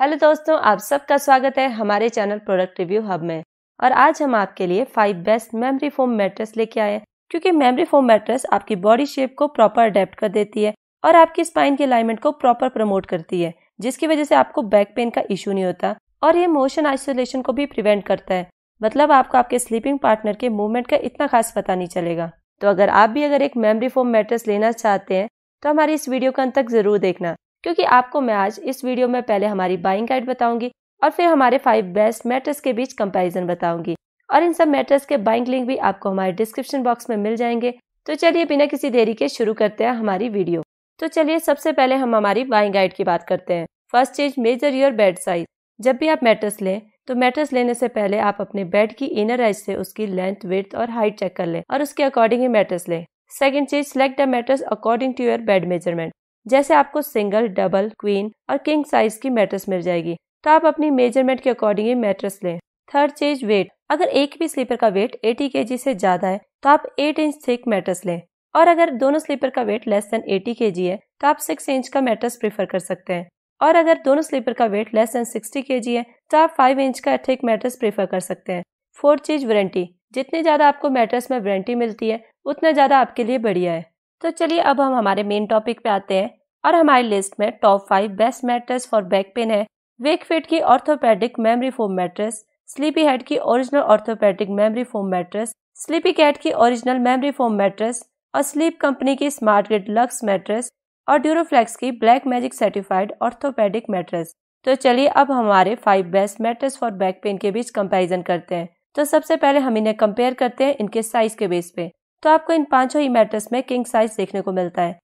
hello दोस्तों आप सबका स्वागत है हमारे चैनल प्रोडक्ट रिव्यू हब में और आज हम आपके लिए five best memory foam mattress लेके आए क्योंकि मेमोरी फोम मैट्रेस आपकी बॉडी शेप को प्रॉपर अडेप्ट कर देती है और आपकी स्पाइन के अलाइनमेंट को प्रॉपर प्रमोट करती है जिसकी वजह से आपको बैक पेन का इश्यू नहीं होता और ये मोशन आइसोलेशन को भी प्रिवेंट करता है मतलब आपको आपके स्लीपिंग पार्टनर के मूवमेंट का इतना खास पता नहीं चलेगा तो अगर आप भी अगर एक मेमोरी फोम मैट्रेस लेना चाहते हैं तो हमारी इस वीडियो का अंत तक जरूर देखना क्योंकि आपको मैं आज इस वीडियो में पहले हमारी बाइंग गाइड बताऊंगी और फिर हमारे फाइव बेस्ट मैटर्स के बीच कंपैरिजन बताऊंगी और इन सब मैटर्स के बाइंग लिंक भी आपको हमारे डिस्क्रिप्शन बॉक्स में मिल जाएंगे तो चलिए बिना किसी देरी के शुरू करते हैं हमारी वीडियो तो चलिए सबसे पहले हम हमारी बाइंग गाइड की बात करते हैं फर्स्ट चीज मेजर योर बेड साइज जब भी आप मैटर्स लें तो मैटर्स लेने से पहले आप अपने बेड की इनर एज से उसकी लेंथ विथ और हाइट चेक कर लें और उसके अकॉर्डिंग ही मैटर्स लें सेकेंड चीज select the mattress according to your bed measurement जैसे आपको सिंगल डबल क्वीन और किंग साइज की मैट्रेस मिल जाएगी तो आप अपनी मेजरमेंट के अकॉर्डिंग ही मैट्रेस लें थर्ड चीज वेट अगर एक भी स्लीपर का वेट 80 के से ज्यादा है तो आप 8 इंच थिक मैट्रेस लें और अगर दोनों स्लीपर का वेट लेस देन 80 के है तो आप 6 इंच का मैट्रेस प्रीफर कर सकते हैं और अगर दोनों स्लीपर का वेट लेस देन 60 के है तो आप 5 इंच का थिक मैट्रेस प्रेफर कर सकते हैं फोर्थ चीज वारंटी जितनी ज्यादा आपको मैट्रेस में वारंटी मिलती है उतना ज्यादा आपके लिए बढ़िया है तो चलिए अब हम हमारे मेन टॉपिक पे आते हैं और हमारी लिस्ट में top five best mattress for back pain है वेक फिट की orthopaedic memory foam mattress Sleepyhead की original orthopaedic memory foam mattress Sleepycat की ओरिजिनल मेमरी फोम मैट्रेस और स्लीप कंपनी की स्मार्ट ग्रिड लक्स मैट्रेस और Duroflex की Black Magic certified orthopaedic mattress तो चलिए अब हमारे five best mattress for back pain के बीच कंपैरिजन करते हैं तो सबसे पहले हम इन्हें कंपेयर करते हैं इनके साइज के बेस पे तो आपको इन पांचों ही मैट्रेस में किंग साइज देखने को मिलता है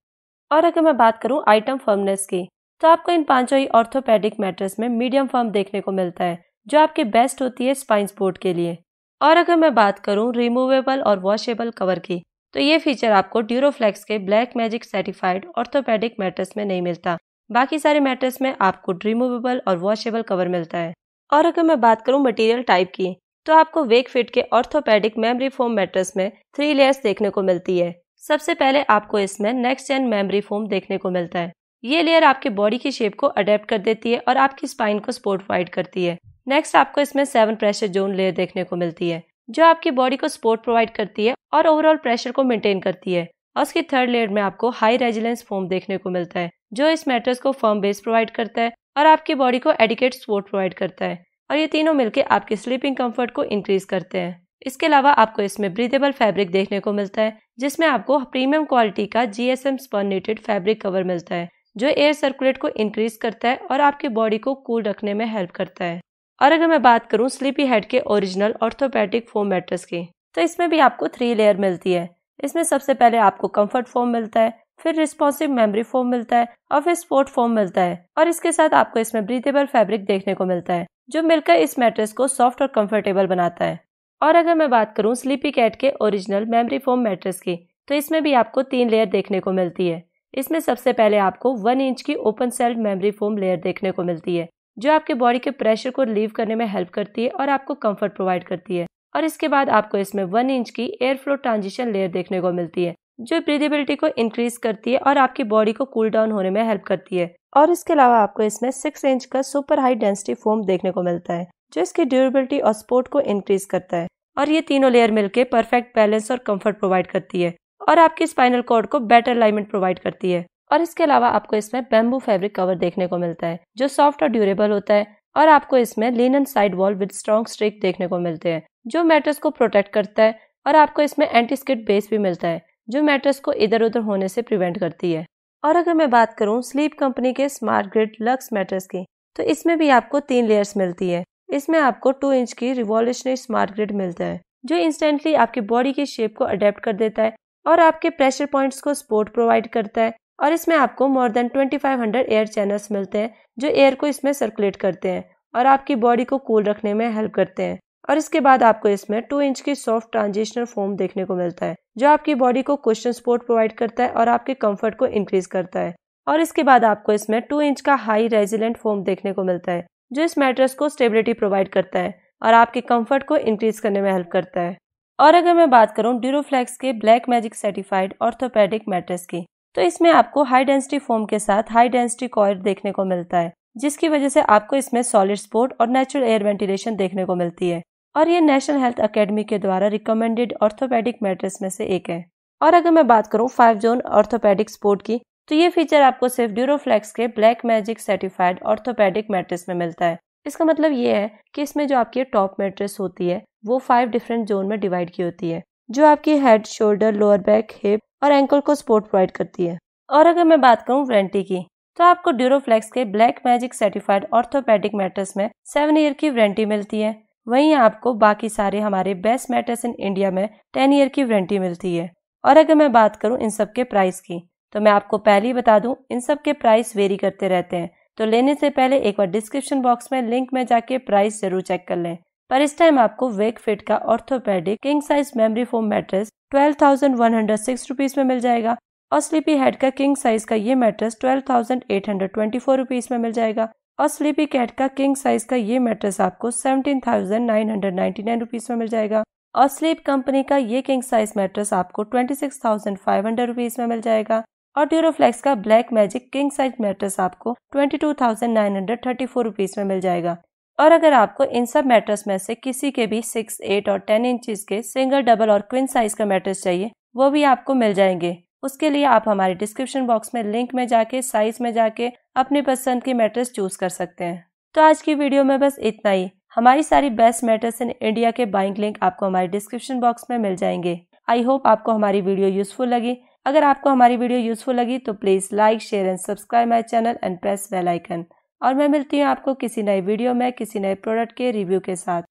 और अगर मैं बात करूँ आइटम फर्मनेस की तो आपको इन पांचों ही ऑर्थोपेडिक मैट्रेस में मीडियम फर्म देखने को मिलता है जो आपके बेस्ट होती है स्पाइन स्पोर्ट के लिए और अगर मैं बात करूँ रिमूवेबल और वॉशेबल कवर की तो ये फीचर आपको ड्यूरोफ्लेक्स के Black Magic certified orthopaedic mattress में नहीं मिलता बाकी सारे मैट्रेस में आपको रिमूवेबल और वॉशेबल कवर मिलता है और अगर मैं बात करूं मटेरियल टाइप की तो आपको वेक फिट के ऑर्थोपेडिक मेमोरी फोम मेट्रेस में थ्री लेयर्स देखने को मिलती है सबसे पहले आपको इसमें नेक्स्ट जेन मेमोरी फोम देखने को मिलता है ये लेयर आपके बॉडी की शेप को अडेप्ट कर देती है और आपकी स्पाइन को सपोर्ट प्रोवाइड करती है नेक्स्ट आपको इसमें सेवन प्रेशर जोन लेयर देखने को मिलती है जो आपकी बॉडी को सपोर्ट प्रोवाइड करती है और ओवरऑल प्रेशर को मेंटेन करती है और उसकी थर्ड लेयर में आपको हाई रेजिलेंस फोम देखने को मिलता है जो इस मैट्रेस को फर्म बेस प्रोवाइड करता है और आपकी बॉडी को एडिकेट सपोर्ट प्रोवाइड करता है और ये तीनों मिलकर आपके स्लीपिंग कंफर्ट को इंक्रीज करते हैं इसके अलावा आपको इसमें ब्रीदेबल फैब्रिक देखने को मिलता है जिसमें आपको प्रीमियम क्वालिटी का जी एस एम स्पॉनेटेड फैब्रिक कवर मिलता है जो एयर सर्कुलेट को इंक्रीज करता है और आपकी बॉडी को कूल रखने में हेल्प करता है और अगर मैं बात करूँ स्लीपी हेड के ओरिजिनल ऑर्थोपैटिक फोम मैट्रेस की तो इसमें भी आपको थ्री लेयर मिलती है इसमें सबसे पहले आपको कंफर्ट फोम मिलता है फिर रिस्पॉन्सिव मेमोरी फोम मिलता है और फिर स्पोर्ट फोम मिलता है और इसके साथ आपको इसमें ब्रीथेबल फैब्रिक देखने को मिलता है जो मिलकर इस मैट्रेस को सॉफ्ट और कंफर्टेबल बनाता है और अगर मैं बात करूँ स्लीपी कैट के ओरिजिनल मेमोरी फोम मैट्रेस की तो इसमें भी आपको तीन लेयर देखने को मिलती है इसमें सबसे पहले आपको वन इंच की open cell memory foam layer देखने को मिलती है जो आपके बॉडी के प्रेशर को रिलीव करने में हेल्प करती है और आपको कंफर्ट प्रोवाइड करती है और इसके बाद आपको इसमें वन इंच की एयर फ्लो ट्रांजिशन लेयर देखने को मिलती है जो ब्रीदेबिलिटी को इंक्रीज करती है और आपकी बॉडी को कूल डाउन होने में हेल्प करती है और इसके अलावा आपको इसमें सिक्स इंच का सुपर हाई डेंसिटी फोम देखने को मिलता है जो इसकी ड्यूरेबिलिटी और स्पोर्ट को इंक्रीज करता है और ये तीनों लेयर मिलकर परफेक्ट बैलेंस और कम्फर्ट प्रोवाइड करती है और आपकी स्पाइनल कॉर्ड को बेटर अलाइनमेंट प्रोवाइड करती है और इसके अलावा आपको इसमें बेम्बू फैब्रिक कवर देखने को मिलता है जो सॉफ्ट और ड्यूरेबल होता है और आपको इसमें linen side wall with strong streak देखने को मिलते हैं जो मैट्रेस को प्रोटेक्ट करता है और आपको इसमें एंटी स्किड बेस भी मिलता है जो मैट्रेस को इधर उधर होने से प्रिवेंट करती है और अगर मैं बात करूँ स्लीप कंपनी के स्मार्ट ग्रिड लक्स मैट्रेस की तो इसमें भी आपको तीन लेयर्स मिलती है इसमें आपको टू इंच की रिवॉल्यूशनरी स्मार्ट ग्रिड मिलता है जो इंस्टेंटली आपकी बॉडी की शेप को अडेप्ट कर देता है और आपके प्रेशर पॉइंट्स को सपोर्ट प्रोवाइड करता है और इसमें आपको मोर देन 2500 एयर चैनल्स मिलते हैं जो एयर को इसमें सर्कुलेट करते हैं और आपकी बॉडी को कूल रखने में हेल्प करते हैं और इसके बाद आपको इसमें टू इंच की सॉफ्ट ट्रांजिशनल फोम देखने को मिलता है जो आपकी बॉडी को क्वेश्चन सपोर्ट प्रोवाइड करता है और आपके कंफर्ट को इंक्रीज करता है और इसके बाद आपको इसमें टू इंच का हाई रेजिलेंट फोम देखने को मिलता है जो इस मैट्रेस को स्टेबिलिटी प्रोवाइड करता है और आपके कंफर्ट को इंक्रीज करने में हेल्प करता है और अगर मैं बात करूं ड्यूरोफ्लैक्स के Black Magic certified orthopaedic mattress की तो इसमें आपको हाई डेंसिटी फोम के साथ हाई डेंसिटी कॉयर देखने को मिलता है जिसकी वजह से आपको इसमें सॉलिड स्पोर्ट और नेचुरल एयर वेंटिलेशन देखने को मिलती है और ये नेशनल हेल्थ अकेडमी के द्वारा रिकमेंडेड ऑर्थोपेडिक मैट्रेस में से एक है और अगर मैं बात करूँ फाइव जोन ऑर्थोपेडिक स्पोर्ट की तो ये फीचर आपको सिर्फ ड्यूरोफ्लेक्स के Black Magic certified orthopaedic mattress में मिलता है इसका मतलब ये है कि इसमें जो आपकी टॉप मैट्रेस होती है वो फाइव डिफरेंट जोन में डिवाइड की होती है जो आपकी head shoulder lower back hip और एंकल को सपोर्ट प्रोवाइड करती है और अगर मैं बात करूँ वारंटी की तो आपको ड्यूरोफ्लेक्स के Black Magic certified orthopaedic mattress में सेवन ईयर की वारंटी मिलती है वहीं आपको बाकी सारे हमारे बेस्ट मेटर्स इन इंडिया में टेन ईयर की वारंटी मिलती है और अगर मैं बात करूं इन सब के प्राइस की तो मैं आपको पहले ही बता दूं इन सब के प्राइस वेरी करते रहते हैं तो लेने से पहले एक बार डिस्क्रिप्शन बॉक्स में लिंक में जाके प्राइस जरूर चेक कर लें पर इस टाइम आपको वेक फिट का orthopaedic king size memory foam mattress twelve thousand one hundred six rupees में मिल जाएगा और स्लीपी हेड का किंग साइज का ये mattress twelve thousand eight hundred twenty four rupees में मिल जाएगा और स्लीपी कैट का किंग साइज का ये मेट्रेस आपको seventeen thousand nine hundred ninety nine rupees में मिल जाएगा और स्लीप कंपनी का ये किंग साइज मेट्रेस आपको twenty six thousand five hundred rupees में मिल जाएगा और ड्यूरोफ्लेक्स का Black Magic king size mattress आपको twenty two thousand nine hundred thirty four rupees में मिल जाएगा और अगर आपको इन सब मैट्रेस में से किसी के भी सिक्स एट और टेन इंच के सिंगल डबल और क्विन साइज का मैट्रेस चाहिए वो भी आपको मिल जाएंगे उसके लिए आप हमारे डिस्क्रिप्शन बॉक्स में लिंक में जाके साइज में जाके अपनी पसंद की मैट्रेस चूज कर सकते हैं तो आज की वीडियो में बस इतना ही हमारी सारी बेस्ट मेटर्स इन इंडिया के बाइंग लिंक आपको हमारे डिस्क्रिप्शन बॉक्स में मिल जाएंगे आई होप आपको हमारी वीडियो यूजफुल लगी अगर आपको हमारी वीडियो यूजफुल लगी तो please like share and subscribe my channel and press bell icon और मैं मिलती हूँ आपको किसी नए वीडियो में किसी नए प्रोडक्ट के रिव्यू के साथ